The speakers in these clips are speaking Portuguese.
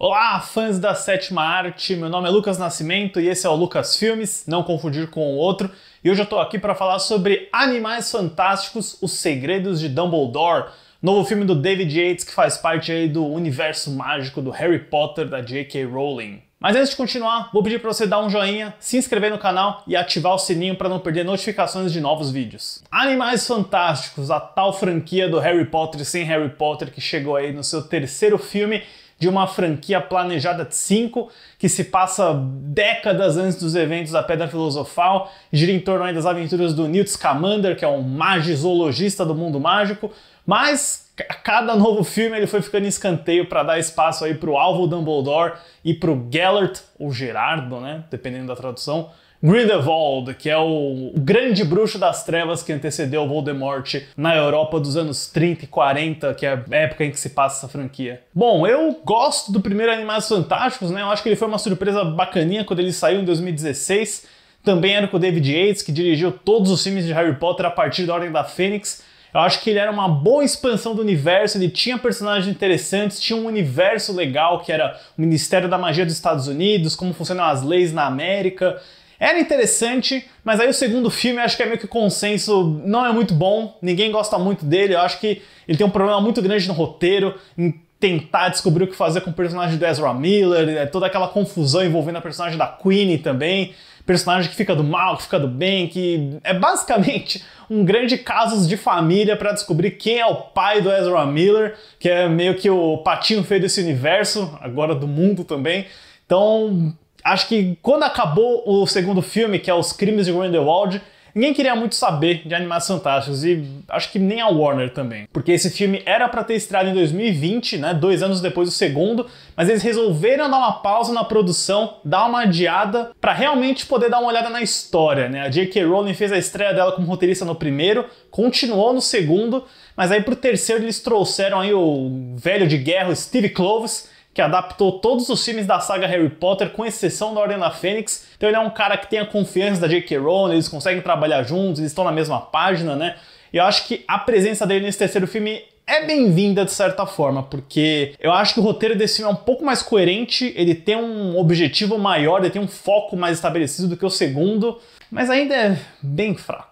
Olá, fãs da sétima arte! Meu nome é Lucas Nascimento e esse é o Lucas Filmes, não confundir com o outro. E hoje eu tô aqui para falar sobre Animais Fantásticos: Os Segredos de Dumbledore, novo filme do David Yates que faz parte aí do universo mágico do Harry Potter da J.K. Rowling. Mas antes de continuar, vou pedir para você dar um joinha, se inscrever no canal e ativar o sininho para não perder notificações de novos vídeos. Animais Fantásticos, a tal franquia do Harry Potter sem Harry Potter que chegou aí no seu terceiro filme de uma franquia planejada de 5, que se passa décadas antes dos eventos da Pedra Filosofal, gira em torno das aventuras do Newt Scamander, que é um magizoologista do mundo mágico, mas a cada novo filme ele foi ficando em escanteio para dar espaço aí para o alvo Dumbledore e para o Gellert, ou Gerardo, né, dependendo da tradução, Grindelwald, que é o, grande bruxo das trevas que antecedeu Voldemort na Europa dos anos 30 e 40, que é a época em que se passa essa franquia. Bom, eu gosto do primeiro Animais Fantásticos, né? Eu acho que ele foi uma surpresa bacaninha quando ele saiu em 2016. Também era com o David Yates, que dirigiu todos os filmes de Harry Potter a partir da Ordem da Fênix. Eu acho que ele era uma boa expansão do universo, ele tinha personagens interessantes, tinha um universo legal que era o Ministério da Magia dos Estados Unidos, como funcionam as leis na América. Era interessante, mas aí o segundo filme acho que é meio que consenso, não é muito bom, ninguém gosta muito dele, eu acho que ele tem um problema muito grande no roteiro, em tentar descobrir o que fazer com o personagem do Ezra Miller, é toda aquela confusão envolvendo a personagem da Queen também personagem que fica do mal, que fica do bem, que é basicamente um grande casos de família para descobrir quem é o pai do Ezra Miller, que é meio que o patinho feio desse universo, agora do mundo também. Então, acho que quando acabou o segundo filme, que é Os Crimes de Grindelwald, Ninguém queria muito saber de Animais Fantásticos e acho que nem a Warner também, porque esse filme era para ter estreado em 2020, né, dois anos depois do segundo, mas eles resolveram dar uma pausa na produção, dar uma adiada para realmente poder dar uma olhada na história, né? A J.K. Rowling fez a estreia dela como roteirista no primeiro, continuou no segundo, mas aí pro terceiro eles trouxeram aí o velho de guerra Steve Cloves, que adaptou todos os filmes da saga Harry Potter, com exceção da Ordem da Fênix. Então ele é um cara que tem a confiança da J.K. Rowling, eles conseguem trabalhar juntos, eles estão na mesma página, né? E eu acho que a presença dele nesse terceiro filme é bem-vinda de certa forma, porque eu acho que o roteiro desse filme é um pouco mais coerente, ele tem um objetivo maior, ele tem um foco mais estabelecido do que o segundo, mas ainda é bem fraco.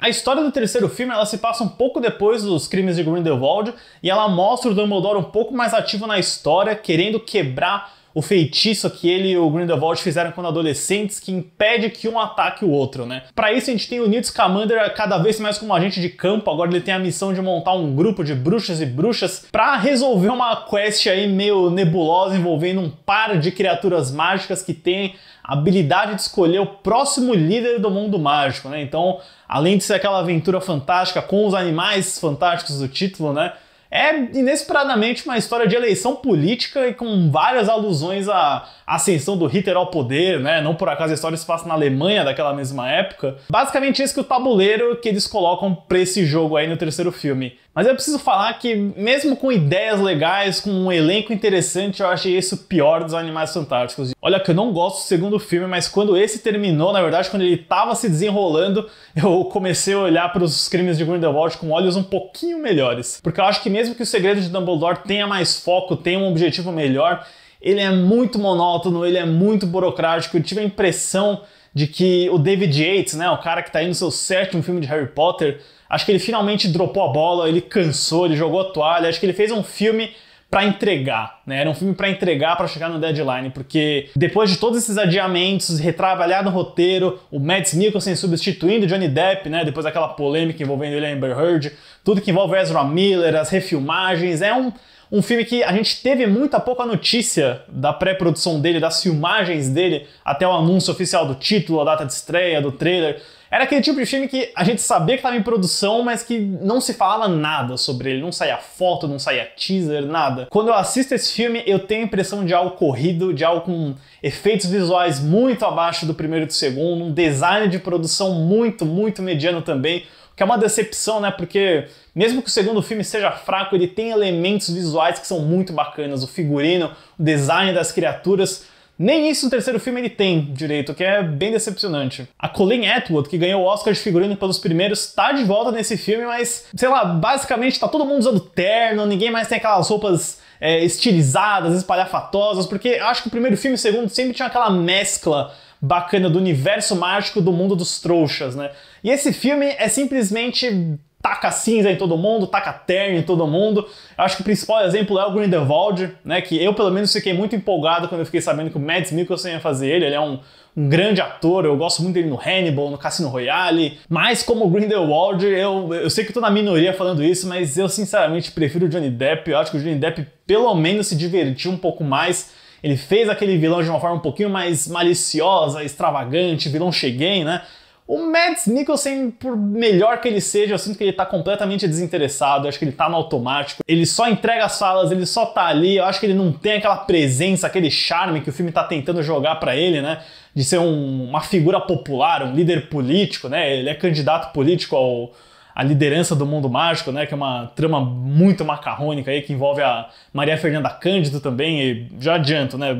A história do terceiro filme ela se passa um pouco depois dos crimes de Grindelwald e ela mostra o Dumbledore um pouco mais ativo na história, querendo quebrar o feitiço que ele e o Grindelwald fizeram quando adolescentes que impede que um ataque o outro, né? Para isso a gente tem o Newt Scamander cada vez mais como agente de campo, agora ele tem a missão de montar um grupo de bruxas e bruxas para resolver uma quest aí meio nebulosa envolvendo um par de criaturas mágicas que tem a habilidade de escolher o próximo líder do mundo mágico, né? Então, além de ser aquela aventura fantástica com os animais fantásticos do título, né? É inesperadamente uma história de eleição política e com várias alusões à ascensão do Hitler ao poder, né? Não por acaso a história se passa na Alemanha daquela mesma época. Basicamente esse é que é o tabuleiro que eles colocam para esse jogo aí no terceiro filme. Mas eu preciso falar que, mesmo com ideias legais, com um elenco interessante, eu achei esse o pior dos Animais Fantásticos. Olha que eu não gosto do segundo filme, mas quando esse terminou, na verdade, quando ele estava se desenrolando, eu comecei a olhar para os crimes de Grindelwald com olhos um pouquinho melhores. Porque eu acho que mesmo que o Segredo de Dumbledore tenha mais foco, tenha um objetivo melhor, ele é muito monótono, ele é muito burocrático, eu tive a impressão de que o David Yates, né, o cara que tá aí no seu sétimo filme de Harry Potter, acho que ele finalmente dropou a bola, ele cansou, ele jogou a toalha, acho que ele fez um filme para entregar, né? Era um filme para entregar para chegar no deadline, porque depois de todos esses adiamentos, retrabalhar no roteiro, o Mads Mikkelsen substituindo Johnny Depp, né? Depois daquela polêmica envolvendo ele Amber Heard, tudo que envolve Ezra Miller, as refilmagens, é um um filme que a gente teve muita pouca notícia da pré-produção dele, das filmagens dele, até o anúncio oficial do título, a data de estreia, do trailer. Era aquele tipo de filme que a gente sabia que estava em produção, mas que não se falava nada sobre ele. Não saía foto, não saía teaser, nada. Quando eu assisto esse filme, eu tenho a impressão de algo corrido, de algo com efeitos visuais muito abaixo do primeiro e do segundo, um design de produção muito, muito mediano também que é uma decepção, né? Porque mesmo que o segundo filme seja fraco, ele tem elementos visuais que são muito bacanas, o figurino, o design das criaturas. Nem isso no terceiro filme ele tem direito, o que é bem decepcionante. A Colleen Atwood, que ganhou o Oscar de figurino pelos primeiros, está de volta nesse filme, mas, sei lá, basicamente está todo mundo usando terno, ninguém mais tem aquelas roupas é, estilizadas, espalhafatosas, porque acho que o primeiro filme e o segundo sempre tinha aquela mescla bacana do universo mágico do mundo dos trouxas, né? E esse filme é simplesmente taca cinza em todo mundo, taca terno em todo mundo. Eu acho que o principal exemplo é o Grindelwald, né? Que eu, pelo menos, fiquei muito empolgado quando eu fiquei sabendo que o Mads Mikkelsen ia fazer ele. Ele é um, um grande ator, eu gosto muito dele no Hannibal, no Cassino Royale. Mas como o Grindelwald, eu, eu sei que tô na minoria falando isso, mas eu, sinceramente, prefiro o Johnny Depp. Eu acho que o Johnny Depp, pelo menos, se divertiu um pouco mais ele fez aquele vilão de uma forma um pouquinho mais maliciosa, extravagante, vilão cheguei, né? O Mads Nicholson, por melhor que ele seja, eu sinto que ele tá completamente desinteressado, eu acho que ele tá no automático. Ele só entrega as falas, ele só tá ali, eu acho que ele não tem aquela presença, aquele charme que o filme tá tentando jogar para ele, né? De ser um, uma figura popular, um líder político, né? Ele é candidato político ao, a liderança do mundo mágico, né? Que é uma trama muito macarrônica aí, que envolve a Maria Fernanda Cândido também, e já adianto, né?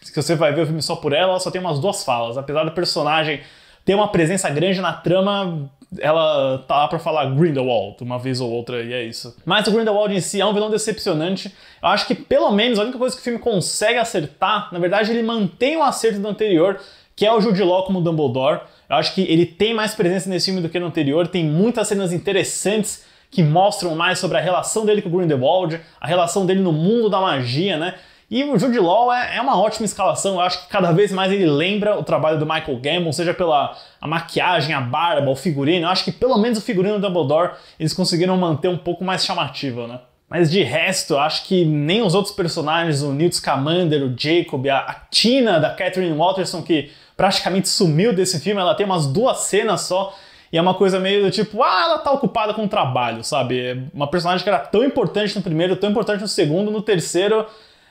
Se você vai ver o filme só por ela, ela só tem umas duas falas. Apesar do personagem ter uma presença grande na trama, ela tá lá pra falar Grindelwald uma vez ou outra, e é isso. Mas o Grindelwald em si é um vilão decepcionante. Eu acho que pelo menos a única coisa que o filme consegue acertar, na verdade, ele mantém o acerto do anterior, que é o Jude Law como Dumbledore. Eu acho que ele tem mais presença nesse filme do que no anterior, tem muitas cenas interessantes que mostram mais sobre a relação dele com o Grindelwald, a relação dele no mundo da magia, né? E o Jude Law é, é, uma ótima escalação, eu acho que cada vez mais ele lembra o trabalho do Michael Gambon, seja pela a maquiagem, a barba, o figurino, eu acho que pelo menos o figurino do Dumbledore eles conseguiram manter um pouco mais chamativo, né? Mas de resto, eu acho que nem os outros personagens, o Newt Scamander, o Jacob, a, a Tina da Catherine Walterson, que praticamente sumiu desse filme, ela tem umas duas cenas só. E é uma coisa meio do tipo, ah, ela tá ocupada com o trabalho, sabe? É uma personagem que era tão importante no primeiro, tão importante no segundo, no terceiro,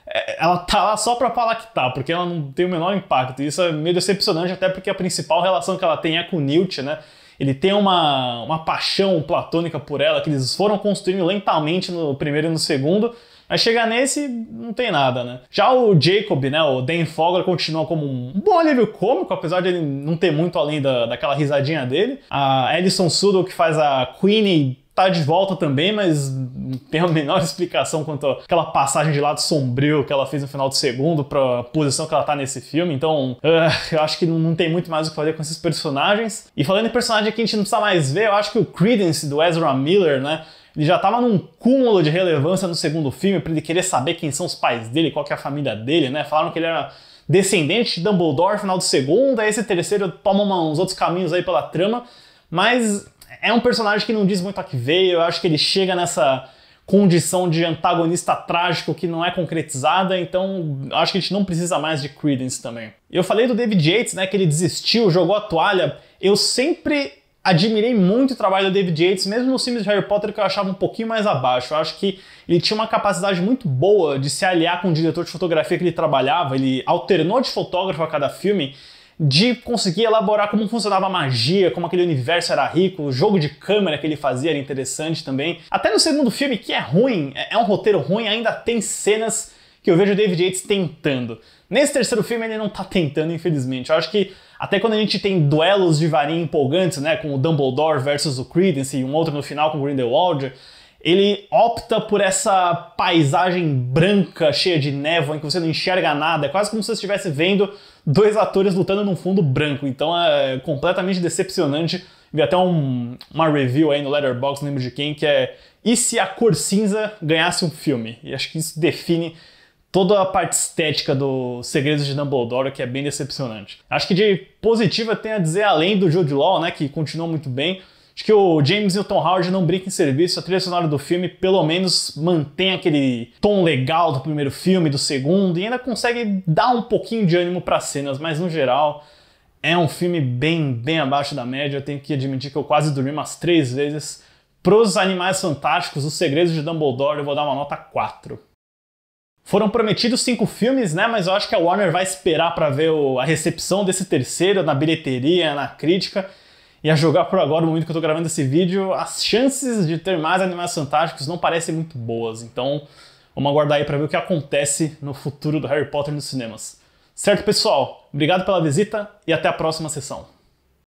é, ela tá lá só pra falar que tá, porque ela não tem o menor impacto. E isso é meio decepcionante, até porque a principal relação que ela tem é com o Newt, né? Ele tem uma, uma paixão platônica por ela, que eles foram construindo lentamente no primeiro e no segundo, Aí chega nesse, não tem nada, né? Já o Jacob, né, o Dan Fogler, continua como um bom alívio cômico, apesar de ele não ter muito além da, daquela risadinha dele. A Alison Sudo que faz a Queenie, tá de volta também, mas não tem a menor explicação quanto àquela passagem de lado sombrio que ela fez no final do segundo pra posição que ela tá nesse filme. Então, uh, eu acho que não tem muito mais o que fazer com esses personagens. E falando em personagem que a gente não precisa mais ver, eu acho que o Credence do Ezra Miller, né? Ele já estava num cúmulo de relevância no segundo filme, para ele querer saber quem são os pais dele, qual é a família dele, né? Falaram que ele era descendente de Dumbledore, final do segundo, aí esse terceiro toma uns outros caminhos aí pela trama, mas é um personagem que não diz muito a que veio, eu acho que ele chega nessa condição de antagonista trágico que não é concretizada, então acho que a gente não precisa mais de Credence também. Eu falei do David Yates, né, que ele desistiu, jogou a toalha. Eu sempre admirei muito o trabalho do David Yates, mesmo nos filmes de Harry Potter que eu achava um pouquinho mais abaixo. Eu acho que ele tinha uma capacidade muito boa de se aliar com o diretor de fotografia que ele trabalhava, ele alternou de fotógrafo a cada filme, de conseguir elaborar como funcionava a magia, como aquele universo era rico, o jogo de câmera que ele fazia era interessante também. Até no segundo filme, que é ruim, é, é um roteiro ruim, ainda tem cenas que eu vejo o David Yates tentando. Nesse terceiro filme ele não tá tentando, infelizmente. Eu acho que até quando a gente tem duelos de varinha empolgantes, né, com o Dumbledore versus o Credence e um outro no final com o Grindelwald, ele opta por essa paisagem branca, cheia de névoa, em que você não enxerga nada, é quase como se você estivesse vendo dois atores lutando num fundo branco. Então é completamente decepcionante. Vi até um, uma review aí no Letterboxd, não lembro de quem, que é e se a cor cinza ganhasse um filme? E acho que isso define toda a parte estética do Segredos de Dumbledore, que é bem decepcionante. Acho que de positiva tem a dizer, além do Jude Law, né, que continua muito bem, acho que o James Newton Howard não brinca em serviço, a trilha sonora do filme pelo menos mantém aquele tom legal do primeiro filme, do segundo, e ainda consegue dar um pouquinho de ânimo para cenas, mas no geral é um filme bem, bem abaixo da média, eu tenho que admitir que eu quase dormi umas três vezes. Para os Animais Fantásticos, Os Segredos de Dumbledore, eu vou dar uma nota 4. Foram prometidos cinco filmes, né? Mas eu acho que a Warner vai esperar para ver o, a recepção desse terceiro na bilheteria, na crítica. E a jogar por agora, no momento que eu tô gravando esse vídeo, as chances de ter mais Animais Fantásticos não parecem muito boas. Então, vamos aguardar aí para ver o que acontece no futuro do Harry Potter nos cinemas. Certo, pessoal? Obrigado pela visita e até a próxima sessão.